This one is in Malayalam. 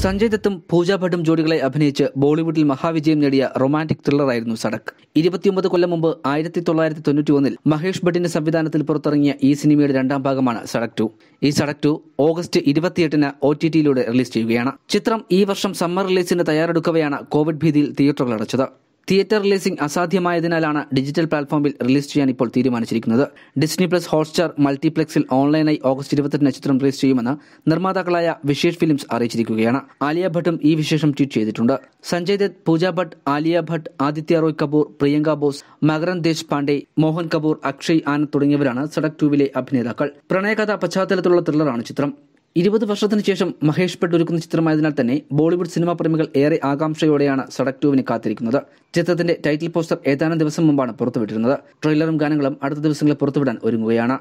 സഞ്ജയ് ദത്തും പൂജ ഭട്ടും ജോഡികളെ അഭിനയിച്ച് ബോളിവുഡിൽ മഹാവിജയം നേടിയ റൊമാന്റിക് ത്രില്ലറായിരുന്നു സടക്ക് ഇരുപത്തിയൊമ്പത് കൊല്ലം മുമ്പ് ആയിരത്തി തൊള്ളായിരത്തി തൊണ്ണൂറ്റി ഒന്നിൽ മഹേഷ് ഭട്ടിന്റെ സംവിധാനത്തിൽ പുറത്തിറങ്ങിയ ഈ സിനിമയുടെ രണ്ടാം ഭാഗമാണ് സടക് ടു ഈ സടക് ടു ഓഗസ്റ്റ് ഇരുപത്തിയെട്ടിന് ഒ ടി ടിയിലൂടെ റിലീസ് ചെയ്യുകയാണ് ചിത്രം ഈ വർഷം സമ്മർ റിലീസിന് തയ്യാറെടുക്കവെയാണ് കോവിഡ് ഭീതിയിൽ തിയേറ്ററുകൾ അടച്ചത് തിയേറ്റർ റിലീസിംഗ് അസാധ്യമായതിനാലാണ് ഡിജിറ്റൽ പ്ലാറ്റ്ഫോമിൽ റിലീസ് ചെയ്യാൻ ഇപ്പോൾ തീരുമാനിച്ചിരിക്കുന്നത് ഡിസ്നി പ്ലസ് ഹോട്ട്സ്റ്റാർ മൾട്ടിപ്ലക്സിൽ ഓൺലൈനായി ഓഗസ്റ്റ് ഇരുപത്തെട്ടിന് ചിത്രം റിലീസ് ചെയ്യുമെന്ന് നിർമ്മാതാക്കളായ വിശേഷ് ഫിലിംസ് അറിയിച്ചിരിക്കുകയാണ് ആലിയ ഭട്ടും ഈ വിശേഷം ട്വീറ്റ് ചെയ്തിട്ടുണ്ട് സഞ്ജയ് ദത്ത് പൂജ ഭട്ട് ആലിയ ഭട്ട് ആദിത്യ റോയ് കപൂർ പ്രിയങ്ക ബോസ് മകരൻ ദേശ് പാണ്ഡെ മോഹൻ കപൂർ അക്ഷയ് ആനന്ദ് തുടങ്ങിയവരാണ് സഡക് ടൂവിലെ അഭിനേതാക്കൾ പ്രണയകഥ പശ്ചാത്തലത്തിലുള്ള ത്രില്ലറാണ് ചിത്രം ഇരുപത് വർഷത്തിന് ശേഷം മഹേഷ് ഭട്ട് ഒരുക്കുന്ന ചിത്രമായതിനാൽ തന്നെ ബോളിവുഡ് സിനിമാ പ്രേമികൾ ഏറെ ആകാംക്ഷയോടെയാണ് സടക് കാത്തിരിക്കുന്നത് ചിത്രത്തിന്റെ ടൈറ്റിൽ പോസ്റ്റർ ഏതാനും ദിവസം മുമ്പാണ് പുറത്തുവിട്ടിരുന്നത് ട്രെയിലറും ഗാനങ്ങളും അടുത്ത ദിവസങ്ങളിൽ പുറത്തുവിടാൻ ഒരുങ്ങുകയാണ്